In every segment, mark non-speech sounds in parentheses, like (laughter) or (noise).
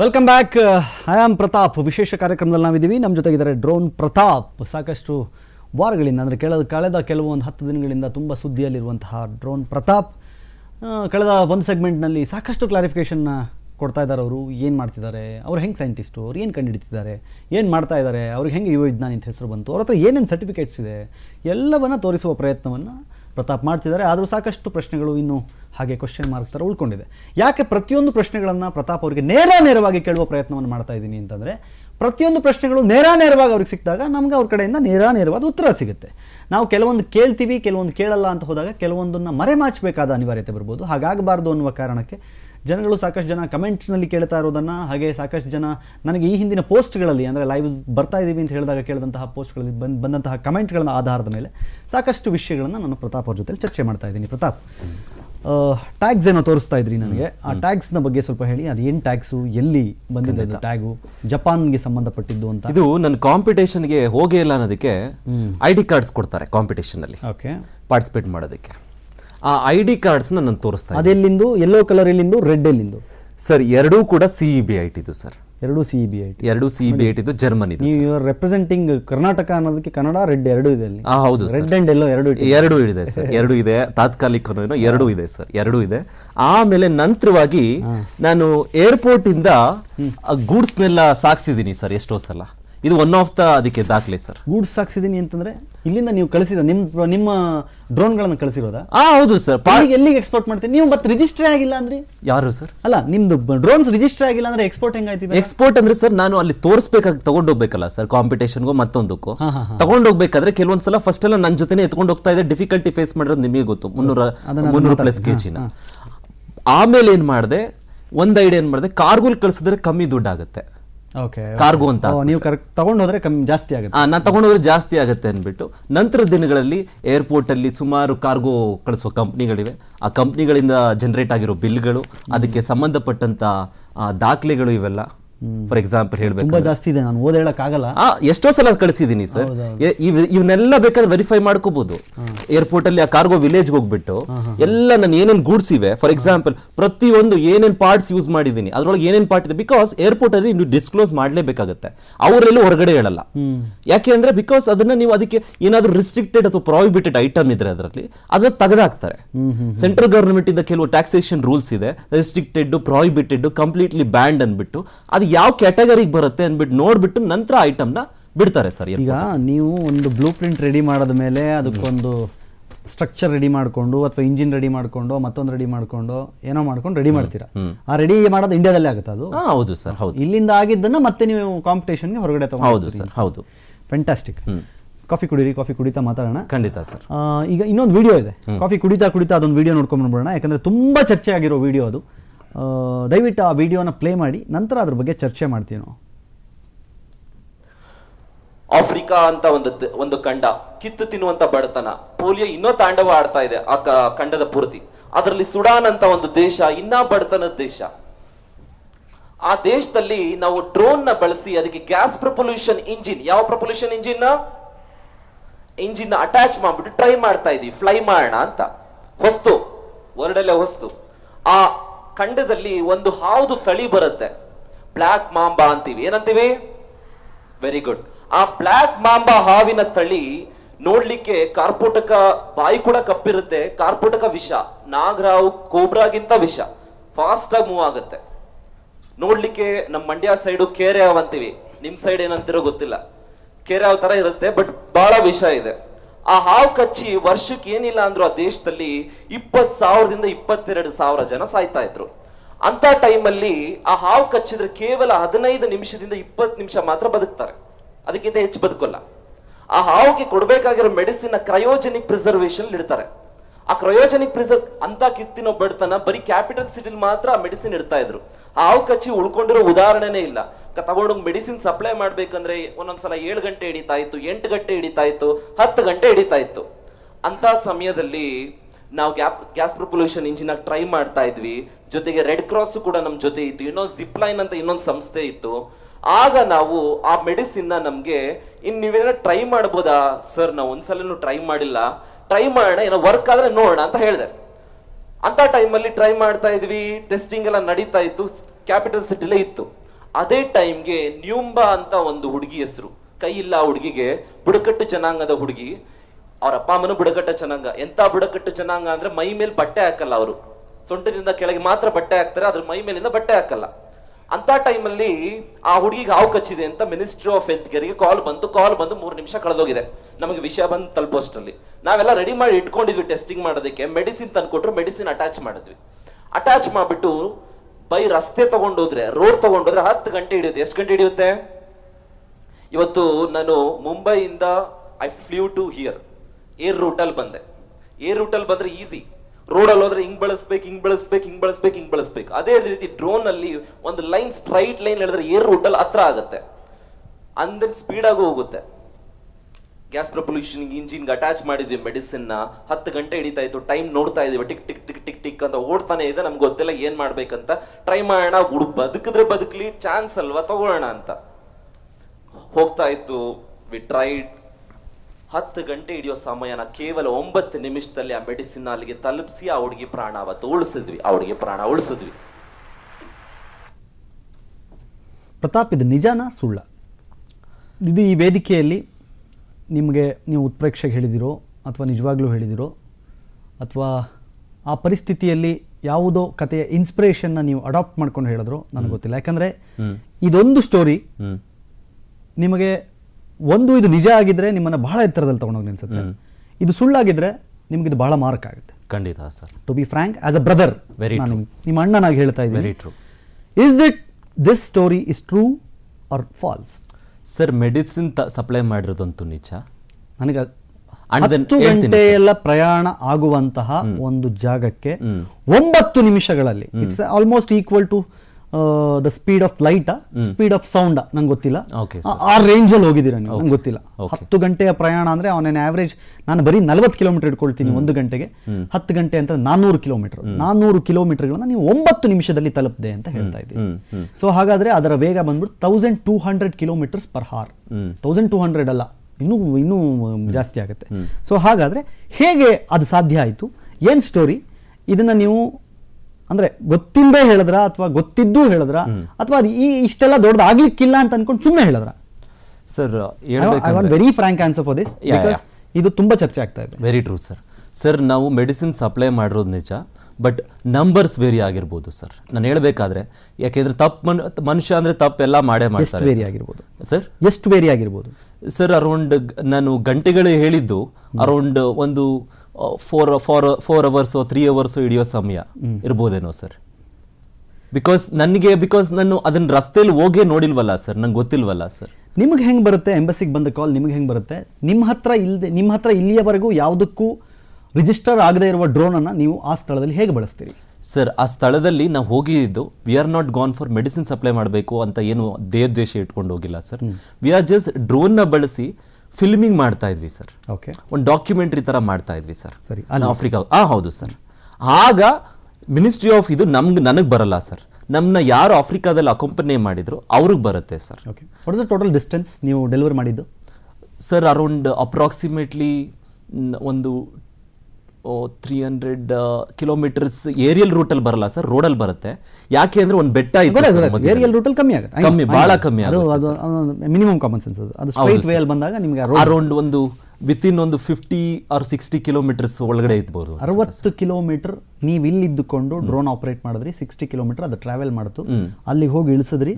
welcome back I am Pratap ವಿಶೇಷ ಕಾರ್ಯಕ್ರಮದಲ್ಲಿ ನಾವಿದ್ದೀವಿ ನಮ್ಮ ಜೊತೆಗಿದ್ದಾರೆ ಡ್ರೋನ್ ಪ್ರತಾಪ್ ಸಾಕಷ್ಟು ವಾರಗಳಿಂದ ಅಂದರೆ ಕೆಳ ಕಳೆದ ಕೆಲವೊಂದು ಹತ್ತು ದಿನಗಳಿಂದ ತುಂಬ ಸುದ್ದಿಯಲ್ಲಿರುವಂತಹ ಡ್ರೋನ್ ಪ್ರತಾಪ್ ಕಳೆದ ಒಂದು ಸೆಗ್ಮೆಂಟ್ನಲ್ಲಿ ಸಾಕಷ್ಟು ಕ್ಲಾರಿಫಿಕೇಷನ್ನ ಕೊಡ್ತಾ ಇದ್ದಾರೆ ಅವರು ಏನು ಮಾಡ್ತಿದ್ದಾರೆ ಅವ್ರು ಹೆಂಗೆ ಸೈಂಟಿಸ್ಟು ಅವ್ರು ಏನು ಕಂಡುಹಿಡಿತಿದ್ದಾರೆ ಏನು ಮಾಡ್ತಾ ಇದ್ದಾರೆ ಅವ್ರಿಗೆ ಹೆಂಗೆ ಯುವ ವಿಜ್ಞಾನಿ ಅಂತ ಹೆಸರು ಬಂತು ಅವ್ರ ಹತ್ರ ಏನೇನು ಸರ್ಟಿಫಿಕೇಟ್ಸ್ ಇದೆ ಎಲ್ಲವನ್ನು ತೋರಿಸುವ ಪ್ರಯತ್ನವನ್ನು ಪ್ರತಾಪ್ ಮಾಡ್ತಿದ್ದಾರೆ ಆದರೂ ಸಾಕಷ್ಟು ಪ್ರಶ್ನೆಗಳು ಇನ್ನೂ ಹಾಗೆ ಕ್ವಶನ್ ಮಾರ್ಕ್ ಥರ ಉಳ್ಕೊಂಡಿದೆ ಯಾಕೆ ಪ್ರತಿಯೊಂದು ಪ್ರಶ್ನೆಗಳನ್ನು ಪ್ರತಾಪ್ ಅವರಿಗೆ ನೇರ ನೇರವಾಗಿ ಕೇಳುವ ಪ್ರಯತ್ನವನ್ನು ಮಾಡ್ತಾ ಇದ್ದೀನಿ ಅಂತಂದರೆ ಪ್ರತಿಯೊಂದು ಪ್ರಶ್ನೆಗಳು ನೇರ ನೇರವಾಗಿ ಅವ್ರಿಗೆ ಸಿಕ್ಕಿದಾಗ ನಮಗೆ ಅವ್ರ ಕಡೆಯಿಂದ ನೇರ ನೇರವಾದ ಉತ್ತರ ಸಿಗುತ್ತೆ ನಾವು ಕೆಲವೊಂದು ಕೇಳ್ತೀವಿ ಕೆಲವೊಂದು ಕೇಳಲ್ಲ ಅಂತ ಹೋದಾಗ ಕೆಲವೊಂದನ್ನು ಮರೆಮಾಚಬೇಕಾದ ಅನಿವಾರ್ಯತೆ ಬರ್ಬೋದು ಹಾಗಾಗಬಾರ್ದು ಅನ್ನುವ ಕಾರಣಕ್ಕೆ ಜನಗಳು ಸಾಕಷ್ಟು ಜನ ಕಮೆಂಟ್ಸ್ನಲ್ಲಿ ಕೇಳ್ತಾ ಇರೋದನ್ನು ಹಾಗೆ ಸಾಕಷ್ಟು ಜನ ನನಗೆ ಈ ಹಿಂದಿನ ಪೋಸ್ಟ್ಗಳಲ್ಲಿ ಅಂದರೆ ಲೈವ್ ಬರ್ತಾ ಇದ್ದೀವಿ ಅಂತ ಹೇಳಿದಾಗ ಕೇಳಿದಂತಹ ಪೋಸ್ಟ್ಗಳಲ್ಲಿ ಬಂದ್ ಬಂದಂತಹ ಕಮೆಂಟ್ಗಳನ್ನ ಆಧಾರದ ಮೇಲೆ ಸಾಕಷ್ಟು ವಿಷಯಗಳನ್ನು ನಾನು ಪ್ರತಾಪ್ ಅವ್ರ ಜೊತೆ ಚರ್ಚೆ ಮಾಡ್ತಾ ಇದ್ದೀನಿ ಪ್ರತಾಪ್ ಟ್ಯಾಗ್ಸ್ ಏನೋ ತೋರಿಸ್ತಾ ಇದ್ರಿ ನನಗೆ ಆ ಟ್ಯಾಗ್ಸ್ನ ಬಗ್ಗೆ ಸ್ವಲ್ಪ ಹೇಳಿ ಅದು ಏನು ಟ್ಯಾಕ್ಸು ಎಲ್ಲಿ ಬಂದಿದೆ ಟ್ಯಾಗು ಜಪಾನ್ಗೆ ಸಂಬಂಧಪಟ್ಟಿದ್ದು ಅಂತ ಇದು ನನ್ನ ಕಾಂಪಿಟೇಷನ್ಗೆ ಹೋಗೇ ಇಲ್ಲ ಅನ್ನೋದಕ್ಕೆ ಐ ಡಿ ಕಾರ್ಡ್ಸ್ ಕೊಡ್ತಾರೆ ಕಾಂಪಿಟೇಷನಲ್ಲಿ ಓಕೆ ಪಾರ್ಟಿಸಿಪೇಟ್ ಮಾಡೋದಕ್ಕೆ ಆ ಐ ಡಿ ಕಾರ್ಡ್ಸ್ ನಾನು ತೋರಿಸ್ತಾ ಅದೆಲ್ಲಿಂದು ಯೆಲ್ಲೋ ಕಲರ್ ಎಲ್ಲಿಂದು ರೆಡ್ ಎಲ್ಲಿಂದು ಸರ್ ಎರಡೂ ಕೂಡ ಸಿ ಬಿ ಐ ಇದು ಸರ್ ಎರಡು C B e I T ಎರಡು ಸಿ ಬಿ e ಐ ಇದು ಜರ್ಮನಿ ನೀವು ರೆಪ್ರೆಸೆಂಟಿಂಗ್ ಕರ್ನಾಟಕ ಅನ್ನೋದಕ್ಕೆ ಕನ್ನಡ ರೆಡ್ ಎರಡು ಇದೆ ಅಲ್ಲಿ ಹೌದು ರೆಡ್ ಅಂಡ್ ಎಲ್ಲೋ ಎರಡು ಎರಡು ಇದೆ ಸರ್ (laughs) ಎರಡು ಇದೆ ತಾತ್ಕಾಲಿಕ ಎರಡು ಇದೆ ಸರ್ ಎರಡು ಇದೆ ಆಮೇಲೆ ನಂತರವಾಗಿ ನಾನು ಏರ್ಪೋರ್ಟ್ ಇಂದ ಗೂಡ್ಸ್ನೆಲ್ಲ ಸಾಕ್ಸಿದ್ದೀನಿ ಸರ್ ಎಷ್ಟೋ ಸಲ ಇದು ಒನ್ ಆಫ್ ದ ಅದಕ್ಕೆ ದಾಖಲೆ ಸರ್ ಗೂಡ್ಸ್ ಹಾಕ್ಸಿದ್ದೀನಿ ಅಂತಂದ್ರೆ ಇಲ್ಲಿಂದ ನೀವು ಕಳಿಸಿರೋ ನಿಮ್ಮ ನಿಮ್ಮ ಗಳನ್ನು ಕಳಿಸಿರೋದಾ ಹೌದು ಸರ್ ಪಾರ್ಟಿಗೆ ಎಲ್ಲಿಗೆ ಎಕ್ಸ್ಪೋರ್ಟ್ ಮಾಡ್ತೀನಿ ನೀವು ಮತ್ತೆ ರಿಜಿಸ್ಟ್ರೇ ಆಗಿಲ್ಲ ಅಂದ್ರೆ ಯಾರು ಸರ್ ಅಲ್ಲ ನಿಮ್ದು ಡ್ರೋನ್ಸ್ ರಿಜಿಸ್ಟರ್ ಆಗಿಲ್ಲ ಅಂದ್ರೆ ಎಕ್ಸ್ಪೋರ್ಟ್ ಹೆಂಗಾಯ್ತೀವಿ ಎಕ್ಸ್ಪೋರ್ಟ್ ಅಂದ್ರೆ ಸರ್ ನಾನು ಅಲ್ಲಿ ತೋರಿಸ್ಬೇಕಾಗಿ ತಗೊಂಡೋಗ್ಬೇಕಲ್ಲ ಸರ್ ಕಾಂಪಿಟೇಷನ್ಗೂ ಮತ್ತೊಂದಕ್ಕೂ ತಗೊಂಡೋಗ್ಬೇಕಾದ್ರೆ ಕೆಲವೊಂದ್ಸಲ ಫಸ್ಟ್ ಎಲ್ಲ ನನ್ನ ಜೊತೆ ಎತ್ಕೊಂಡು ಹೋಗ್ತಾ ಇದೆ ಡಿಫಿಕಲ್ಟಿ ಫೇಸ್ ಮಾಡಿರೋದು ನಿಮಗೆ ಗೊತ್ತು ಮುನ್ನೂರ ಮುನ್ನೂರು ಪ್ಲಸ್ ಕೆ ಜಿನ ಆಮೇಲೆ ಏನು ಮಾಡಿದೆ ಒಂದು ಐಡಿಯಾ ಏನು ಮಾಡಿದೆ ಕಾರ್ಗುಲ್ ಕಳಿಸಿದ್ರೆ ಕಮ್ಮಿ ದುಡ್ಡಾಗುತ್ತೆ ಕಾರ್ಗೋ ಅಂತ ನೀವು ತಗೊಂಡು ಹೋದ್ರೆ ಜಾಸ್ತಿ ಆಗುತ್ತೆ ನಾನು ತಗೊಂಡೋದ್ರೆ ಜಾಸ್ತಿ ಆಗುತ್ತೆ ಅಂದ್ಬಿಟ್ಟು ನಂತರ ದಿನಗಳಲ್ಲಿ ಏರ್ಪೋರ್ಟ್ ಅಲ್ಲಿ ಸುಮಾರು ಕಾರ್ಗೋ ಕಳಿಸುವ ಕಂಪ್ನಿಗಳಿವೆ ಆ ಕಂಪ್ನಿಗಳಿಂದ ಜನರೇಟ್ ಆಗಿರೋ ಬಿಲ್ಗಳು ಅದಕ್ಕೆ ಸಂಬಂಧಪಟ್ಟಂತ ದಾಖಲೆಗಳು ಇವೆಲ್ಲ ಫಾರ್ ಎಕ್ಸಾಂಪಲ್ ಹೇಳ್ಬೇಕು ಜಾಸ್ತಿ ಇದೆ ನಾನು ಎಷ್ಟೋ ಸಲ ಕಳಿಸಿದ್ದೀನಿ ಸರ್ ಇವನ್ನೆಲ್ಲ ಬೇಕಾದ್ರೆ ವೆರಿಫೈ ಮಾಡ್ಕೋಬಹುದು ಏರ್ಪೋರ್ಟ್ ಅಲ್ಲಿ ಆ ಕಾರ್ಗೋ ವಿಲೇಜ್ ಹೋಗ್ಬಿಟ್ಟು ಎಲ್ಲ ನಾನು ಏನೇನು ಗೂಡ್ಸ್ ಇವೆ ಫಾರ್ ಎಕ್ಸಾಂಪಲ್ ಪ್ರತಿಯೊಂದು ಏನೇನು ಪಾರ್ಟ್ಸ್ ಯೂಸ್ ಮಾಡಿದೀನಿ ಅದರೊಳಗೆ ಏನೇನು ಪಾರ್ಟ್ ಇದೆ ಬಿಕಾಸ್ ಏರ್ಪೋರ್ಟ್ ಅಲ್ಲಿ ನೀವು ಡಿಸ್ಕ್ಲೋಸ್ ಮಾಡಲೇಬೇಕಾಗುತ್ತೆ ಅವರೆಲ್ಲೂ ಹೊರಗಡೆ ಹೇಳಲ್ಲ ಯಾಕೆ ಅಂದ್ರೆ ಬಿಕಾಸ್ ಅದನ್ನ ನೀವು ಅದಕ್ಕೆ ಏನಾದರೂ ರಿಸ್ಟ್ರಿಕ್ಟೆಡ್ ಅಥವಾ ಪ್ರಾಹಿಬಿಟೆಡ್ ಐಟಮ್ ಇದ್ರೆ ಅದರಲ್ಲಿ ಅದನ್ನ ತೆಗೆದಾಕ್ತಾರೆ ಸೆಂಟ್ರಲ್ ಗವರ್ನಮೆಂಟ್ ಇಂದ ಕೆಲವು ಟ್ಯಾಕ್ಸೇಷನ್ ರೂಲ್ಸ್ ಇದೆ ರಿಸ್ಟ್ರಿಕ್ಟೆಡ್ ಪ್ರಾಹಿಬಿಟೆಡ್ ಕಂಪ್ಲೀಟ್ಲಿ ಬ್ಯಾಂಡ್ ಅಂದ್ಬಿಟ್ಟು ಅದು ಯಾವ ಕ್ಯಾಟಗರಿಗೆ ಬರುತ್ತೆ ಅಂದ್ಬಿಟ್ಟು ನೋಡ್ಬಿಟ್ಟು ನಂತರ ಐಟಮ್ನ ಬಿಡ್ತಾರೆ ಸರ್ ಈಗ ನೀವು ಒಂದು ಬ್ಲೂ ಪ್ರಿಂಟ್ ರೆಡಿ ಮಾಡಿದ ಮೇಲೆ ಅದಕ್ಕೊಂದು ಸ್ಟ್ರಕ್ಚರ್ ರೆಡಿ ಮಾಡ್ಕೊಂಡು ಅಥವಾ ಇಂಜಿನ್ ರೆಡಿ ಮಾಡ್ಕೊಂಡು ಮತ್ತೊಂದು ರೆಡಿ ಮಾಡ್ಕೊಂಡು ಏನೋ ಮಾಡ್ಕೊಂಡು ರೆಡಿ ಮಾಡ್ತೀರಾ ಆ ರೆಡಿ ಮಾಡೋದು ಇಂಡಿಯಾದಲ್ಲೇ ಆಗುತ್ತೆ ಅದು ಹೌದು ಸರ್ ಹೌದು ಇಲ್ಲಿಂದ ಆಗಿದ್ದನ್ನ ಮತ್ತೆ ನೀವು ಕಾಂಪಿಟೇಷನ್ಗೆ ಹೊರಗಡೆ ಹೌದು ಸರ್ ಹೌದು ಫ್ಯಾಂಟಾಸ್ಟಿಕ್ ಕಾಫಿ ಕುಡೀರಿ ಕಾಫಿ ಕುಡಿತಾ ಮಾತಾಡೋಣ ಖಂಡಿತ ಸರ್ ಈಗ ಇನ್ನೊಂದು ವಿಡಿಯೋ ಇದೆ ಕಾಫಿ ಕುಡಿತಾ ಕುಡಿತಾ ಅದೊಂದು ವಿಡಿಯೋ ನೋಡ್ಕೊಂಡ್ಬಿಡೋಣ ಯಾಕಂದ್ರೆ ತುಂಬಾ ಚರ್ಚೆ ಆಗಿರೋ ವಿಡಿಯೋ ಅದು ದಯವಿಟ್ಟು ಆ ವಿಡಿಯೋನ ಪ್ಲೇ ಮಾಡಿ ನಂತರ ಅದ್ರ ಬಗ್ಗೆ ಚರ್ಚೆ ಮಾಡ್ತೀವಿ ನಾವು ಆಫ್ರಿಕಾ ಅಂತ ಒಂದು ಒಂದು ಖಂಡ ಕಿತ್ತು ತಿನ್ನುವಂತ ಬಡತನ ಪೋಲಿಯೋ ಇನ್ನೂ ತಾಂಡವ ಆಡ್ತಾ ಇದೆ ಆ ಖಂಡದ ಪೂರ್ತಿ ಅದರಲ್ಲಿ ಸುಡಾನ್ ಅಂತ ಒಂದು ದೇಶ ಇನ್ನ ಬಡತನದ ದೇಶ ಆ ದೇಶದಲ್ಲಿ ನಾವು ಡ್ರೋನ್ ನ ಬಳಸಿ ಅದಕ್ಕೆ ಗ್ಯಾಸ್ ಪ್ರಪೊಲ್ಯೂಷನ್ ಇಂಜಿನ್ ಯಾವ ಪ್ರಪೊಲ್ಯೂಷನ್ ಇಂಜಿನ್ ಇಂಜಿನ್ ಅಟ್ಯಾಚ್ ಮಾಡ್ಬಿಟ್ಟು ಟ್ರೈ ಮಾಡ್ತಾ ಇದೀವಿ ಫ್ಲೈ ಮಾಡೋಣ ಅಂತ ಹೊಸ್ತು ವರ್ಡಲ್ಲೇ ಹೊಸ್ತು ಆ ಖಂಡದಲ್ಲಿ ಒಂದು ಹಾವುದು ತಳಿ ಬರುತ್ತೆ ಬ್ಲ್ಯಾಕ್ ಮಾಂಬಾ ಅಂತೀವಿ ಏನಂತೀವಿ ವೆರಿ ಗುಡ್ ಆ ಬ್ಲ್ಯಾಕ್ ಮಾಂಬಾ ಹಾವಿನ ತಳಿ ನೋಡ್ಲಿಕ್ಕೆ ಕಾರ್ಪೋಟಕ ಬಾಯಿ ಕೂಡ ಕಪ್ಪಿರುತ್ತೆ ಕಾರ್ಪೋಟಕ ವಿಷ ನಾಗರಾವ್ ಕೋಬ್ರಾಗಿಂತ ವಿಷ ಫಾಸ್ಟ್ ಆಗಿ ಮೂವ್ ಆಗುತ್ತೆ ನೋಡ್ಲಿಕ್ಕೆ ನಮ್ಮ ಮಂಡ್ಯ ಸೈಡು ಕೇರೆ ಅಂತೀವಿ ನಿಮ್ ಸೈಡ್ ಏನಂತಿರೋ ಗೊತ್ತಿಲ್ಲ ಕೆರೆ ಯಾವ ತರ ಇರುತ್ತೆ ಬಟ್ ಬಹಳ ವಿಷ ಇದೆ ಆ ಹಾವು ಕಚ್ಚಿ ವರ್ಷಕ್ಕೆ ಏನಿಲ್ಲ ಅಂದ್ರು ಆ ದೇಶದಲ್ಲಿ ಇಪ್ಪತ್ ಸಾವಿರದಿಂದ ಇಪ್ಪತ್ತೆರಡು ಸಾವಿರ ಜನ ಸಾಯ್ತಾ ಇದ್ರು ಅಂತ ಟೈಮಲ್ಲಿ ಆ ಹಾವು ಕಚ್ಚಿದ್ರೆ ಕೇವಲ ಹದಿನೈದು ನಿಮಿಷದಿಂದ ಇಪ್ಪತ್ತು ನಿಮಿಷ ಮಾತ್ರ ಬದುಕ್ತಾರೆ ಅದಕ್ಕಿಂತ ಹೆಚ್ಚು ಬದುಕಲ್ಲ ಆ ಹಾವಿಗೆ ಕೊಡಬೇಕಾಗಿರೋ ಮೆಡಿಸಿನ್ ಕ್ರಯೋಜೆನಿಕ್ ಪ್ರಿಸರ್ವೇಷನ್ ಇಡ್ತಾರೆ ಆ ಕ್ರಯೋಜೆನಿಕ್ ಪ್ರಿಸರ್ ಅಂತ ಕಿತ್ತಿನೋ ಬಡತನ ಬರೀ ಕ್ಯಾಪಿಟಲ್ ಸಿಟಿಲಿ ಮಾತ್ರ ಆ ಮೆಡಿಸಿನ್ ಇಡ್ತಾ ಇದ್ರು ಆ ಹಾವು ಕಚ್ಚಿ ಉಳ್ಕೊಂಡಿರೋ ಉದಾಹರಣೆನೇ ಇಲ್ಲ ತಗೊಂಡೋಗಿ ಮೆಡಿಸಿನ್ ಸಪ್ಲೈ ಮಾಡ್ಬೇಕಂದ್ರೆ ಒಂದೊಂದ್ಸಲ ಏಳು ಗಂಟೆ ಹಿಡಿತಾ ಇತ್ತು ಎಂಟು ಗಂಟೆ ಹಿಡಿತಾ ಇತ್ತು ಹತ್ತು ಗಂಟೆ ಹಿಡಿತಾ ಇತ್ತು ಅಂತ ಸಮಯದಲ್ಲಿ ನಾವು ಗ್ಯಾಪ್ ಗ್ಯಾಸ್ ಪ್ರೊಪೊಲ್ಯೂಷನ್ ಇಂಜಿನ್ ಆಗಿ ಟ್ರೈ ಮಾಡ್ತಾ ಇದ್ವಿ ಜೊತೆಗೆ ರೆಡ್ ಕ್ರಾಸ್ ಕೂಡ ನಮ್ಮ ಜೊತೆ ಇತ್ತು ಇನ್ನೊಂದು ಜಿಪ್ ಲೈನ್ ಅಂತ ಇನ್ನೊಂದು ಸಂಸ್ಥೆ ಇತ್ತು ಆಗ ನಾವು ಆ ಮೆಡಿಸಿನ್ ನಮಗೆ ಇನ್ನು ನೀವೇನ ಟ್ರೈ ಮಾಡ್ಬೋದಾ ಸರ್ ನಾವು ಒಂದ್ಸಲ ಟ್ರೈ ಮಾಡಿಲ್ಲ ಟ್ರೈ ಮಾಡೋಣ ಏನೋ ವರ್ಕ್ ಆದ್ರೆ ನೋಡೋಣ ಅಂತ ಹೇಳಿದೆ ಅಂತ ಟೈಮಲ್ಲಿ ಟ್ರೈ ಮಾಡ್ತಾ ಇದ್ವಿ ಟೆಸ್ಟಿಂಗ್ ಎಲ್ಲ ನಡೀತಾ ಇತ್ತು ಕ್ಯಾಪಿಟಲ್ ಸಿಟಿಲೇ ಇತ್ತು ಅದೇ ಟೈಮ್ಗೆ ನ್ಯೂಂಬ ಅಂತ ಒಂದು ಹುಡುಗಿ ಹೆಸರು ಕೈ ಇಲ್ಲ ಹುಡುಗಿಗೆ ಬುಡಕಟ್ಟು ಜನಾಂಗದ ಹುಡುಗಿ ಅವ್ರ ಅಪ್ಪ ಅಮ್ಮನು ಬುಡಕಟ್ಟ ಜನಾಂಗ ಎಂತ ಬುಡಕಟ್ಟು ಜನಾಂಗ ಅಂದ್ರೆ ಮೈ ಮೇಲೆ ಬಟ್ಟೆ ಹಾಕಲ್ಲ ಅವರು ಸೊಂಟದಿಂದ ಕೆಳಗೆ ಮಾತ್ರ ಬಟ್ಟೆ ಹಾಕ್ತಾರೆ ಅದ್ರ ಮೈ ಮೇಲಿಂದ ಬಟ್ಟೆ ಹಾಕಲ್ಲ ಅಂತ ಟೈಮಲ್ಲಿ ಆ ಹುಡುಗಿಗೆ ಹಾವು ಕಚ್ಚಿದೆ ಅಂತ ಮಿನಿಸ್ಟ್ರಿ ಆಫ್ ಕೇರ್ಗೆ ಕಾಲ್ ಬಂತು ಕಾಲ್ ಬಂದು ಮೂರು ನಿಮಿಷ ಕಳೆದೋಗಿದೆ ನಮಗೆ ವಿಷಯ ಬಂದು ಅಲ್ಲಿ ನಾವೆಲ್ಲ ರೆಡಿ ಮಾಡಿ ಇಟ್ಕೊಂಡಿದ್ವಿ ಟೆಸ್ಟಿಂಗ್ ಮಾಡೋದಕ್ಕೆ ಮೆಡಿಸಿನ್ ತಂದು ಕೊಟ್ಟರು ಮೆಡಿಸಿನ್ ಅಟ್ಯಾಚ್ ಮಾಡಿದ್ವಿ ಅಟ್ಯಾಚ್ ಮಾಡಿಬಿಟ್ಟು ಬೈ ರಸ್ತೆ ತಗೊಂಡೋದ್ರೆ ರೋಡ್ ತಗೊಂಡೋದ್ರೆ ಹತ್ತು ಗಂಟೆ ಹಿಡಿಯುತ್ತೆ ಎಷ್ಟು ಗಂಟೆ ಹಿಡಿಯುತ್ತೆ ಇವತ್ತು ನಾನು ಮುಂಬೈಯಿಂದ I flew to here air ರೂಟಲ್ಲಿ ಬಂದೆ ಏರ್ ರೂಟಲ್ಲಿ ಬಂದರೆ ಈಸಿ ರೋಡಲ್ಲಿ ಹೋದ್ರೆ ಹಿಂಗ್ ಬಳಸ್ಬೇಕು ಹಿಂಗ್ ಬಳಸ್ಬೇಕು ಹಿಂಗ್ ಬಳಸ್ಬೇಕು ಹಿಂಗ್ ಬಳಸ್ಬೇಕು ಅದೇ ರೀತಿ ಡ್ರೋನ್ ಅಲ್ಲಿ ಒಂದು ಲೈನ್ ಸ್ಟ್ರೈಟ್ ಲೈನ್ ಹೇಳಿದ್ರೆ ಏರ್ ರೂಟಲ್ಲಿ ಹತ್ರ ಆಗುತ್ತೆ ಸ್ಪೀಡ್ ಸ್ಪೀಡಾಗೂ ಹೋಗುತ್ತೆ ಗ್ಯಾಸ್ ಇಂಜಿನ್ ಇಂಜಿನ್ಗೆ ಅಟ್ಯಾಚ್ ಮಾಡಿದ್ವಿ ಮೆಡಿಸಿನ್ನ ಹತ್ತು ಗಂಟೆ ಹಿಡಿತಾ ಇತ್ತು ಟೈಮ್ ನೋಡ್ತಾ ಇದೀವಿ tick tick tick tick tick ಅಂತ ಓಡ್ತಾನೆ ಇದೆ ನಮ್ಗೆ ಗೊತ್ತಿಲ್ಲ ಏನು ಮಾಡ್ಬೇಕಂತ ಟ್ರೈ ಮಾಡೋಣ ಹುಡು ಬದುಕಿದ್ರೆ ಬದುಕಲಿ ಚಾನ್ಸ್ ಅಲ್ವಾ ತಗೊಳ್ಳೋಣ ಅಂತ ಹೋಗ್ತಾ ಇತ್ತು ವಿ ಟ್ರೈಡ್ ಹತ್ತು ಗಂಟೆ ಹಿಡಿಯೋ ಸಮಯನ ಕೇವಲ ಒಂಬತ್ತು ನಿಮಿಷದಲ್ಲಿ ಆ ಮೆಡಿಸಿನ್ ಅಲ್ಲಿಗೆ ತಲುಪಿಸಿ ಆ ಹುಡುಗಿ ಪ್ರಾಣ ಅವತ್ತು ಉಳಿಸಿದ್ವಿ ಆ ಹುಡುಗಿ ಪ್ರಾಣ ಉಳಿಸಿದ್ವಿ ಪ್ರತಾಪ್ ಇದು ನಿಜಾನ ಸುಳ್ಳ ಇದು ಈ ವೇದಿಕೆಯಲ್ಲಿ ನಿಮಗೆ ನೀವು ಉತ್ಪ್ರೇಕ್ಷೆಗೆ ಹೇಳಿದಿರೋ ಅಥವಾ ನಿಜವಾಗ್ಲೂ ಹೇಳಿದಿರೋ ಅಥವಾ ಆ ಪರಿಸ್ಥಿತಿಯಲ್ಲಿ ಯಾವುದೋ ಕಥೆಯ ಇನ್ಸ್ಪಿರೇಷನ್ನ ನೀವು ಅಡಾಪ್ಟ್ ಮಾಡ್ಕೊಂಡು ಹೇಳಿದ್ರು ನನಗೆ ಗೊತ್ತಿಲ್ಲ ಯಾಕಂದರೆ ಇದೊಂದು ಸ್ಟೋರಿ ನಿಮಗೆ ಒಂದು ಇದು ನಿಜ ಆಗಿದ್ರೆ ನಿಮ್ಮನ್ನು ಬಹಳ ಎತ್ತರದಲ್ಲಿ ತೊಗೊಂಡೋಗಿ ಅನ್ಸುತ್ತೆ ಇದು ಸುಳ್ಳಾಗಿದ್ರೆ ನಿಮ್ಗೆ ಇದು ಬಹಳ ಮಾರ್ಕ್ ಆಗುತ್ತೆ ಖಂಡಿತ sir to be frank as a brother very ನಿಮ್ಮ ಅಣ್ಣನಾಗಿ ಹೇಳ್ತಾ ಇದ್ದೀನಿ is it this story is true or false sir medicine ತ ಸಪ್ಲೈ ಮಾಡಿರೋದಂತೂ ನಿಜ ನನಗೆ ಹತ್ತು ಗಂಟೆ ಎಲ್ಲ ಪ್ರಯಾಣ ಆಗುವಂತಹ ಒಂದು ಜಾಗಕ್ಕೆ ಒಂಬತ್ತು ನಿಮಿಷಗಳಲ್ಲಿ it's almost equal to the speed of light speed of sound ನಂಗೆ ಗೊತ್ತಿಲ್ಲ ಆ ರೇಂಜ್ ಅಲ್ಲಿ ಹೋಗಿದ್ದೀರಾ ನೀವು ನಂಗೆ ಗೊತ್ತಿಲ್ಲ ಹತ್ತು ಗಂಟೆಯ ಪ್ರಯಾಣ ಅಂದ್ರೆ ಅವನೇನು ಆವರೇಜ್ ನಾನು ಬರೀ ನಲ್ವತ್ತು ಕಿಲೋಮೀಟರ್ ಇಟ್ಕೊಳ್ತೀನಿ ಒಂದು ಗಂಟೆಗೆ ಹತ್ತು ಗಂಟೆ ಅಂತ ನಾನ್ನೂರು ಕಿಲೋಮೀಟರ್ ನಾನ್ನೂರು ಕಿಲೋಮೀಟರ್ಗಳನ್ನ ನೀವು ಒಂಬತ್ತು ನಿಮಿಷದಲ್ಲಿ ತಲುಪಿದೆ ಅಂತ ಹೇಳ್ತಾ ಇದ್ದೀನಿ ಸೊ ಹಾಗಾದ್ರೆ ಅದರ ವೇಗ ಬಂದ್ಬಿಟ್ಟು thousand two hundred kilometres per hour thousand two hundred ಅಲ್ಲ ಇನ್ನೂ ಇನ್ನೂ ಜಾಸ್ತಿ ಆಗುತ್ತೆ ಸೊ ಹಾಗಾದ್ರೆ ಹೇಗೆ ಅದು ಸಾಧ್ಯ ಆಯಿತು ಏನ್ ಸ್ಟೋರಿ ಇದನ್ನ ನೀವು ಅಂದ್ರೆ ಗೊತ್ತಿಲ್ಲದೆ ಹೇಳಿದ್ರ ಅಥವಾ ಗೊತ್ತಿದ್ದು ಹೇಳಿದ್ರ ಅಥವಾ ಅದು ಈ ಇಷ್ಟೆಲ್ಲ ದೊಡ್ಡದಾಗ್ಲಿಕ್ಕಿಲ್ಲ ಅಂತ ಅನ್ಕೊಂಡು ಸುಮ್ಮನೆ ಹೇಳಿದ್ರ sir very frank answer for this ಇದು ತುಂಬಾ ಚರ್ಚೆ ಆಗ್ತಾ ಇದೆ ವೆರಿ ಟ್ರೂ ಸರ್ ಸರ್ ನಾವು ಮೆಡಿಸಿನ್ ಸಪ್ಲೈ ಮಾಡಿರೋದು ನಿಜ ಬಟ್ ನಂಬರ್ಸ್ ವೇರಿ ಆಗಿರ್ಬೋದು ಸರ್ ನಾನು ಹೇಳಬೇಕಾದ್ರೆ ಯಾಕೆಂದ್ರೆ ತಪ್ಪು ಮನ್ ಮನುಷ್ಯ ಅಂದರೆ ತಪ್ಪೆಲ್ಲ ಮಾಡೇ ಮಾಡ್ತಾರೆ ವೇರಿ ಆಗಿರ್ಬೋದು ಸರ್ ಎಷ್ಟು ವೇರಿ ಆಗಿರ್ಬೋದು ಸರ್ ಅರೌಂಡ್ ನಾನು ಗಂಟೆಗಳು ಹೇಳಿದ್ದು ಅರೌಂಡ್ ಒಂದು four four four hours three hours ಹಿಡಿಯೋ ಸಮಯ ಇರ್ಬೋದೇನೋ ಸರ್ ಬಿಕಾಸ್ ನನಗೆ ಬಿಕಾಸ್ ನಾನು ಅದನ್ನ ರಸ್ತೆಯಲ್ಲಿ ಹೋಗೇ ನೋಡಿಲ್ವಲ್ಲ ಸರ್ ನಂಗೆ ಗೊತ್ತಿಲ್ವಲ್ಲ ಸರ್ ನಿಮಗೆ ಹೆಂಗೆ ಬರುತ್ತೆ ಎಂಬಸಿಗೆ ಬಂದ ಕಾಲ್ ನಿಮ್ಗೆ ಹೆಂಗೆ ಬರುತ್ತೆ ನಿಮ್ಮ ಹತ್ರ ಇಲ್ಲದೆ ನಿಮ್ಮ ಹತ್ರ ಇಲ್ಲಿಯವರೆಗೂ ಯಾವುದಕ್ಕೂ ರಿಜಿಸ್ಟರ್ ಆಗದೇ ಇರುವ ಡ್ರೋನನ್ನು ನೀವು ಆ ಸ್ಥಳದಲ್ಲಿ ಹೇಗೆ ಬಳಸ್ತೀರಿ ಸರ್ ಆ ಸ್ಥಳದಲ್ಲಿ ನಾವು ಹೋಗಿದ್ದು we are not gone for medicine supply ಮಾಡಬೇಕು ಅಂತ ಏನು ದೇಹದ್ವೇಷ ಇಟ್ಕೊಂಡು ಹೋಗಿಲ್ಲ ಸರ್ ವಿ ಆರ್ ಜಸ್ಟ್ ಡ್ರೋನ್ನ ಬಳಸಿ ಫಿಲ್ಮಿಂಗ್ ಮಾಡ್ತಾ ಇದ್ವಿ ಸರ್ ಓಕೆ ಒಂದು ಡಾಕ್ಯುಮೆಂಟ್ರಿ ಥರ ಮಾಡ್ತಾ ಇದ್ವಿ ಸರ್ ಸರಿ ಆಫ್ರಿಕಾ ಹಾಂ ಹೌದು ಸರ್ ಆಗ ಮಿನಿಸ್ಟ್ರಿ ಆಫ್ ಇದು ನಮ್ಗೆ ನನಗೆ ಬರಲ್ಲ ಸರ್ ನಮ್ಮನ್ನ ಯಾರು ಆಫ್ರಿಕಾದಲ್ಲಿ ಅಕಂಪನಿ ಮಾಡಿದ್ರು ಅವ್ರಿಗೆ ಬರುತ್ತೆ sir okay what is total distance ನೀವು ಡೆಲಿವರ್ ಮಾಡಿದ್ದು ಸರ್ ಅರೌಂಡ್ ಅಪ್ರಾಕ್ಸಿಮೇಟ್ಲಿ ಒಂದು ತ್ರೀ ಹಂಡ್ರೆಡ್ ಕಿಲೋಮೀಟರ್ಸ್ ಏರಿಯಲ್ ರೂಟಲ್ಲಿ ಬರಲ್ಲ ಸರ್ ರೋಡಲ್ಲಿ ಬರುತ್ತೆ ಯಾಕೆ ಅಂದ್ರೆ ಒಂದು ಬೆಟ್ಟ ಇದೆ ಏರಿಯಲ್ ರೂಟಲ್ಲಿ ಕಮ್ಮಿ ಆಗುತ್ತೆ ಕಮ್ಮಿ ಬಹಳ ಕಮ್ಮಿ ಆಗುತ್ತೆ ಮಿನಿಮಮ್ ಕಾಮನ್ ಸೆನ್ಸ್ ಅದು ಅದು ಸ್ಟ್ರೈಟ್ ಅಲ್ಲಿ ಬಂದಾಗ ನಿಮಗೆ ಅರೌಂಡ್ ಒಂದು ವಿತಿನ್ ಒಂದು ಫಿಫ್ಟಿ ಆರ್ ಸಿಕ್ಸ್ಟಿ ಕಿಲೋಮೀಟರ್ಸ್ ಒಳಗಡೆ ಇದ್ಬೋದು ಅರವತ್ತು ಕಿಲೋಮೀಟರ್ ನೀವು ಇಲ್ಲಿ ಇದ್ದುಕೊಂಡು ಡ್ರೋನ್ ಆಪರೇಟ್ ಮಾಡಿದ್ರಿ ಸಿಕ್ಸ್ಟಿ ಕಿಲೋಮೀಟರ್ ಅದು ಟ್ರಾವೆಲ್ ಮಾಡ್ತು ಅಲ್ಲಿಗೆ ಹೋಗಿ ಇಳಿಸಿದ್ರಿ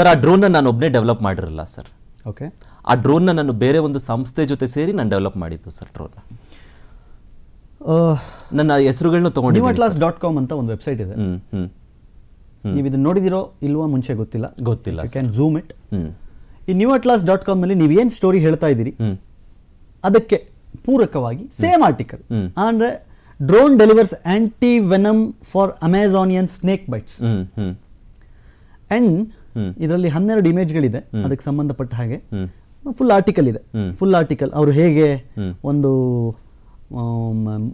ಸರ್ ಆ ಡ್ರೋನ್ ನಾನು ಒಬ್ಬನೇ ಡೆವಲಪ್ ಮಾಡಿರಲ್ಲ ಸರ್ ಓಕೆ ಆ ಡ್ರೋನ್ನ ನಾನು ಬೇರೆ ಒಂದು ಸಂಸ್ಥೆ ಜೊತೆ ಸೇರಿ ನಾನು ಡೆವಲಪ್ ಮಾಡಿದ್ದು ಸರ್ ಡ್ರೋನ್ ನನ್ನ ಹೆಸರುಗಳನ್ನ ತೊಗೊಂಡು ಅಟ್ಲಾಸ್ ಡಾಟ್ ಕಾಮ್ ಅಂತ ಒಂದು ವೆಬ್ಸೈಟ್ ಇದೆ ನೀವು ಇದನ್ನ ನೋಡಿದಿರೋ ಇಲ್ವಾ ಮುಂಚೆ ಗೊತ್ತಿಲ್ಲ ಗೊತ್ತಿಲ್ಲ ಕ್ಯಾನ್ ಝೂಮ್ ಇಟ್ ಈ ನ್ಯೂ ಅಟ್ಲಾಸ್ ಡಾಟ್ ಕಾಮ್ ನೀವು ಏನು ಸ್ಟೋರಿ ಹೇಳ್ತಾ ಇದ್ದೀರಿ ಅದಕ್ಕೆ ಪೂರಕವಾಗಿ ಸೇಮ್ ಆರ್ಟಿಕಲ್ ಅಂದ್ರೆ drone delivers anti venom for Amazonian snake bites and ಇದರಲ್ಲಿ ಹನ್ನೆರಡು ಇಮೇಜ್ಗಳಿದೆ ಅದಕ್ಕೆ ಸಂಬಂಧಪಟ್ಟ ಹಾಗೆ ಫುಲ್ ಆರ್ಟಿಕಲ್ ಇದೆ ಫುಲ್ ಆರ್ಟಿಕಲ್ ಅವರು ಹೇಗೆ ಒಂದು